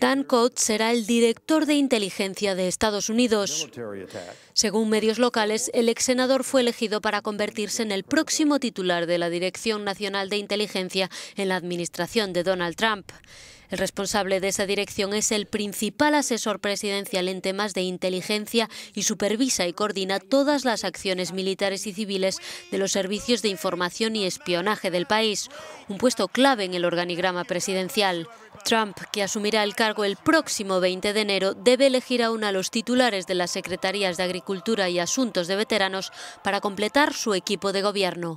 Dan Coates será el director de inteligencia de Estados Unidos. Según medios locales, el ex senador fue elegido para convertirse en el próximo titular de la Dirección Nacional de Inteligencia en la administración de Donald Trump. El responsable de esa dirección es el principal asesor presidencial en temas de inteligencia y supervisa y coordina todas las acciones militares y civiles de los servicios de información y espionaje del país, un puesto clave en el organigrama presidencial. Trump, que asumirá el cargo el próximo 20 de enero, debe elegir aún a los titulares de las Secretarías de Agricultura y Asuntos de Veteranos para completar su equipo de gobierno.